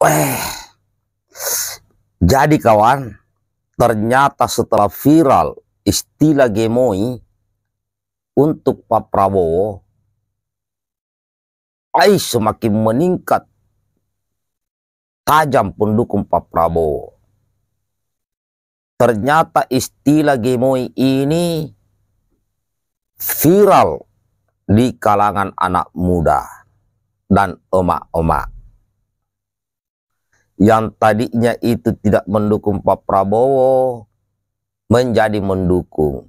Eh, Jadi kawan, ternyata setelah viral istilah gemoy untuk Pak Prabowo, ay semakin meningkat tajam pendukung Pak Prabowo. Ternyata istilah gemoy ini viral di kalangan anak muda dan emak-emak yang tadinya itu tidak mendukung Pak Prabowo menjadi mendukung.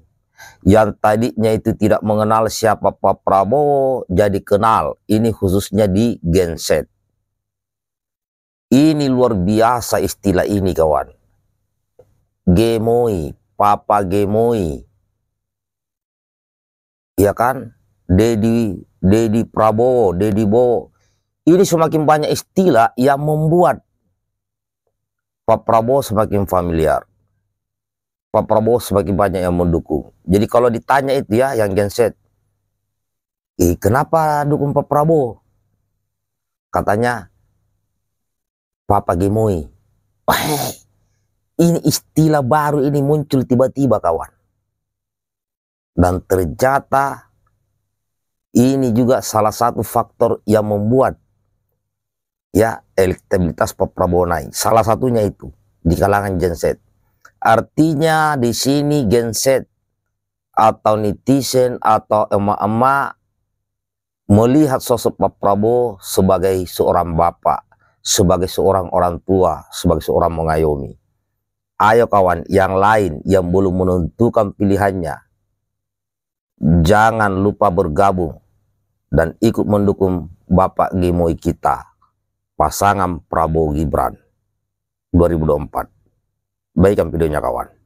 Yang tadinya itu tidak mengenal siapa Pak Prabowo jadi kenal. Ini khususnya di genset. Ini luar biasa istilah ini kawan. Gemoi, Papa Gemoi. Ya kan? Dedi, Dedi Prabowo, Dedi Bowo. Ini semakin banyak istilah yang membuat Pak Prabowo semakin familiar. Pak Prabowo semakin banyak yang mendukung. Jadi kalau ditanya itu ya yang genset, eh, kenapa dukung Pak Prabowo? Katanya, Papa Gemoy. Ini istilah baru ini muncul tiba-tiba kawan. Dan terjata ini juga salah satu faktor yang membuat ya elektabilitas Pak Prabowo naik. Salah satunya itu di kalangan genset. Artinya di sini genset atau netizen atau emak-emak melihat sosok Pak Prabowo sebagai seorang bapak, sebagai seorang orang tua, sebagai seorang mengayomi. Ayo kawan, yang lain yang belum menentukan pilihannya, jangan lupa bergabung dan ikut mendukung Bapak Gemoy kita pasangan Prabowo Gibran 2024. Baikkan videonya kawan.